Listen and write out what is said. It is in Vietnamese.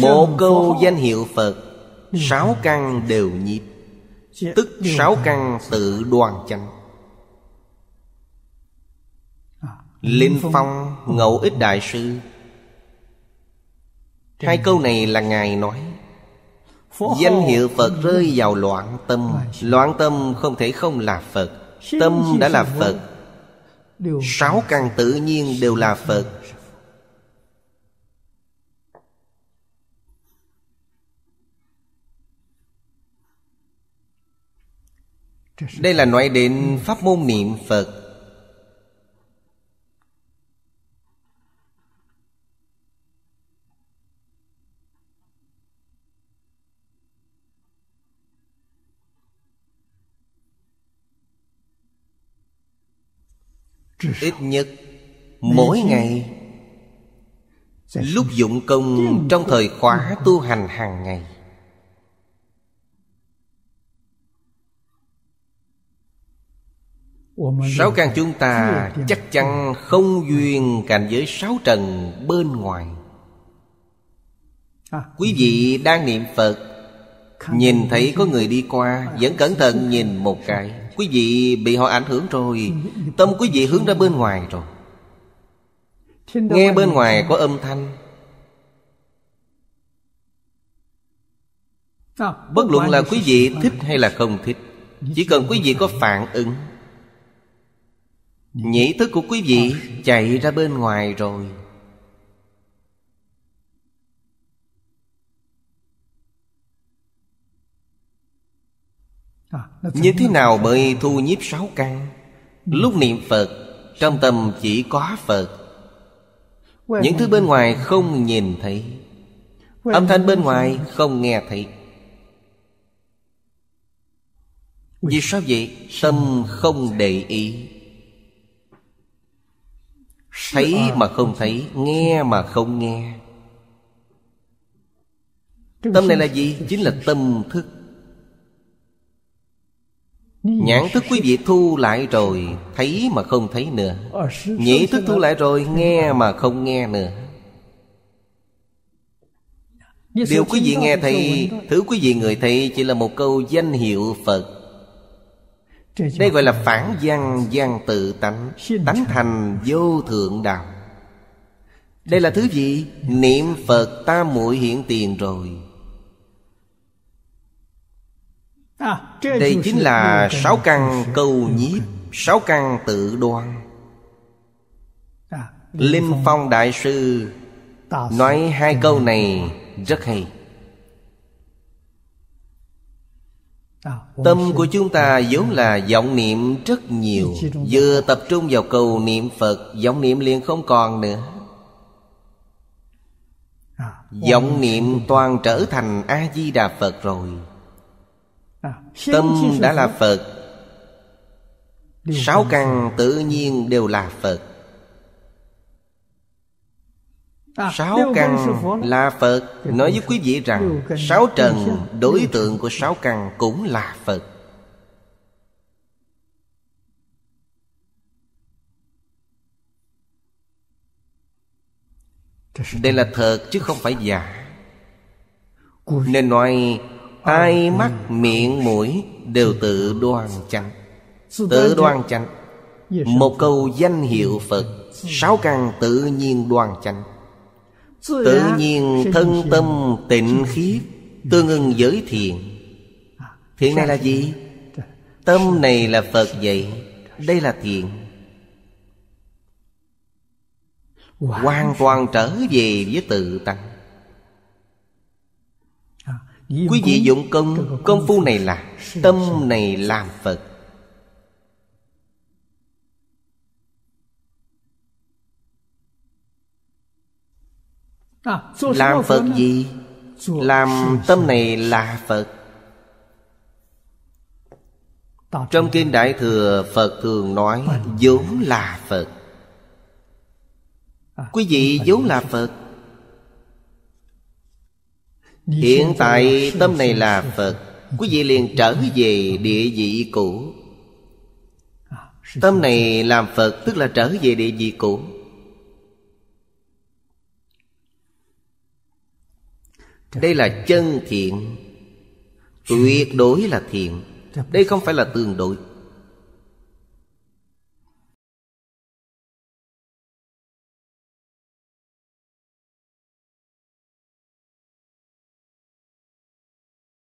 Một câu danh hiệu Phật Sáu căn đều nhịp Tức sáu căn tự đoàn chánh à, Linh Phong Ngẫu Ích Đại Sư Hai câu này là Ngài nói Danh hiệu Phật rơi vào loạn tâm Loạn tâm không thể không là Phật Tâm đã là Phật Sáu căn tự nhiên đều là Phật đây là nói đến pháp môn niệm phật ít nhất mỗi ngày dạ lúc dụng công trong thời khóa tu hành hàng ngày Sáu căn chúng ta chắc chắn không duyên cảnh giới sáu trần bên ngoài à. Quý vị đang niệm Phật Nhìn thấy có người đi qua à, Vẫn cẩn thận nhìn một cái Quý vị bị họ ảnh hưởng rồi Tâm quý vị hướng ra bên ngoài rồi Nghe bên ngoài có âm thanh à, Bất luận là quý vị thích hay là không thích Chỉ cần quý vị có phản ứng Nhĩ thức của quý vị chạy ra bên ngoài rồi à, Như thế nào mới thu nhiếp sáu căn ừ. Lúc niệm Phật Trong tâm chỉ có Phật Những thứ bên ngoài không nhìn thấy Âm thanh bên ngoài không nghe thấy Vì sao vậy? Tâm không để ý Thấy ờ. mà không thấy Nghe mà không nghe Tâm này là gì? Chính là tâm thức Nhãn thức quý vị thu lại rồi Thấy mà không thấy nữa ờ, Nhĩ thức thu lại rồi Nghe mà không nghe nữa Điều quý vị nghe thấy Thứ quý vị người thấy Chỉ là một câu danh hiệu Phật đây gọi là phản văn văn tự tánh Tánh thành vô thượng đạo Đây là thứ gì? Niệm Phật ta muội hiện tiền rồi à, Đây chính là sáu căn câu nhiếp Sáu căn tự đoan à, Linh Phong Đại Sư Nói hai câu này rất hay Tâm của chúng ta vốn là vọng niệm rất nhiều Vừa tập trung vào cầu niệm Phật vọng niệm liền không còn nữa à, vọng niệm toàn trở thành A-di-đà Phật rồi à, Tâm đã là Phật Sáu căn tự nhiên đều là Phật À, sáu căn vâng, là Phật Nói vâng, với quý vị rằng vâng, Sáu trần đối tượng của sáu căn cũng là Phật Đây là thật chứ không phải giả Nên nói Ai mắt miệng mũi đều tự đoan chánh Tự đoan chánh Một câu danh hiệu Phật Sáu căn tự nhiên đoan chánh Tự nhiên thân tâm tịnh khiết Tương ưng với thiền Thiền này là gì? Tâm này là Phật vậy Đây là thiền Hoàn toàn trở về với tự tăng Quý vị dụng công Công phu này là Tâm này làm Phật À, làm phật gì làm tâm này là phật trong kinh đại thừa phật thường nói vốn là phật à, quý vị vốn là phật hiện tại tâm này là phật quý vị liền trở về địa vị cũ à, tâm này làm phật tức là trở về địa vị cũ Đây là chân thiện Tuyệt đối là thiện Đây không phải là tương đối